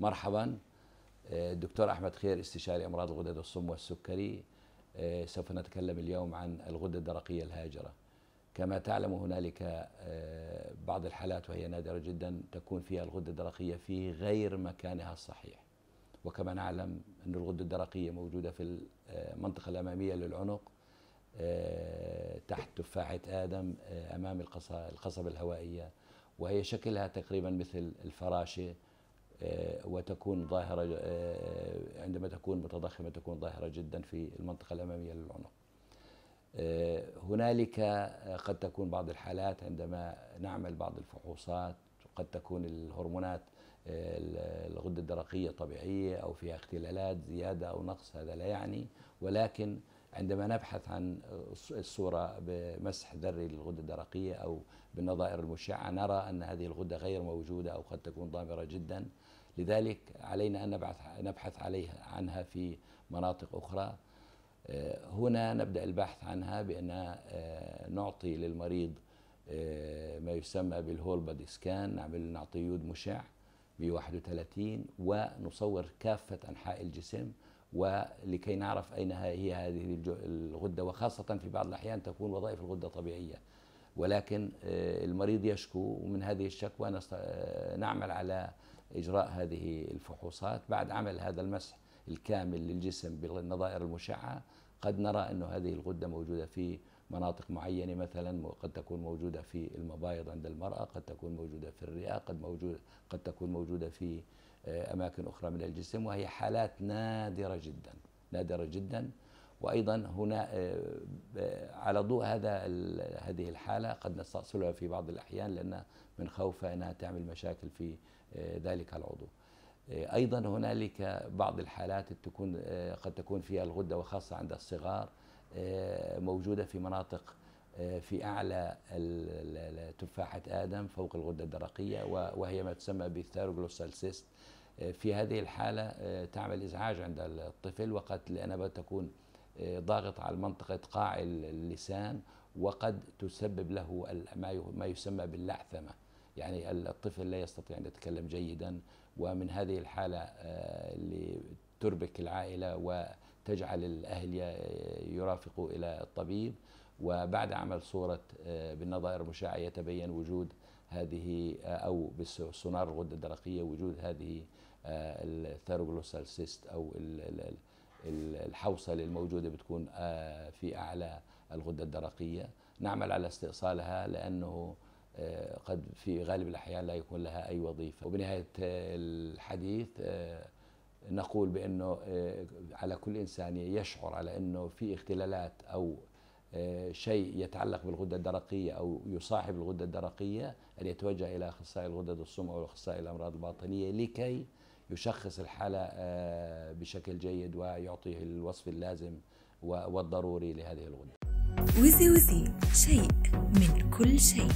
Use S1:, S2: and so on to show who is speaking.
S1: مرحبا الدكتور آه، أحمد خير استشاري أمراض الغدد الصم والسكري آه، سوف نتكلم اليوم عن الغدة الدرقية الهاجرة كما تعلم هنالك آه، بعض الحالات وهي نادرة جدا تكون فيها الغدة الدرقية في غير مكانها الصحيح وكما نعلم أن الغدة الدرقية موجودة في المنطقة الأمامية للعنق تحت تفاحة آدم أمام القصبة الهوائية وهي شكلها تقريبا مثل الفراشة آه، وتكون ظاهرة آه، آه، عندما تكون متضخمة تكون ظاهرة جدا في المنطقة الأمامية للعنق هنالك قد تكون بعض الحالات عندما نعمل بعض الفحوصات قد تكون الهرمونات الغدة الدرقية طبيعية أو فيها اختلالات زيادة أو نقص هذا لا يعني ولكن عندما نبحث عن الصورة بمسح ذري للغدة الدرقية أو بالنظائر المشعة نرى أن هذه الغدة غير موجودة أو قد تكون ضامرة جدا لذلك علينا أن نبحث, نبحث عليها عنها في مناطق أخرى آه، هنا نبدأ البحث عنها بأن آه، نعطي للمريض آه، ما يسمى بالهول بادي سكان نعمل نعطي يود مشع ب 31 ونصور كافة أنحاء الجسم ولكي نعرف أين هي هذه الغدة وخاصة في بعض الأحيان تكون وظائف الغدة طبيعية ولكن آه، المريض يشكو ومن هذه الشكوى آه، نعمل على إجراء هذه الفحوصات بعد عمل هذا المسح الكامل للجسم بالنظائر المشعة قد نرى أن هذه الغدة موجودة في مناطق معينة مثلا قد تكون موجودة في المبايض عند المرأة قد تكون موجودة في الرئة قد, موجود قد تكون موجودة في آه، أماكن أخرى من الجسم وهي حالات نادرة جدا نادرة جدا وأيضا هنا آه، آه، على ضوء هذا هذه الحالة قد نستأصلها في بعض الأحيان لأن من خوفها أنها تعمل مشاكل في ذلك العضو أيضا هنالك بعض الحالات تكون قد تكون فيها الغدة وخاصة عند الصغار آه، موجوده في مناطق آه، في اعلى تفاحه ادم فوق الغده الدرقيه وهي ما تسمى بالثيروغلوسالسيست آه، في هذه الحاله تعمل ازعاج عند الطفل وقد لانها تكون ضاغط على منطقه قاع اللسان وقد تسبب له ما يسمى باللعثمه يعني الطفل لا يستطيع ان يتكلم جيدا ومن هذه الحاله اللي تربك العائله و تجعل الأهل يرافقوا إلى الطبيب وبعد عمل صورة آه، بالنظائر المشعة يتبين وجود هذه آه، أو بالسونار الغدة الدرقية وجود هذه آه، الثيروجلوسال سيست أو الحوصلة الموجودة بتكون في أعلى الغدة الدرقية نعمل على استئصالها لأنه قد في غالب الأحيان لا يكون لها أي وظيفة وبنهاية الحديث نقول بانه آه، على كل انسان يشعر على انه في اختلالات او آه، شيء يتعلق بالغده الدرقيه او يصاحب الغده الدرقيه ان يتوجه الى اخصائي الغدد الصم او اخصائي الامراض الباطنيه لكي يشخص الحاله آه، بشكل جيد ويعطيه الوصف اللازم والضروري لهذه الغده. وزي وزي شيء من كل شيء.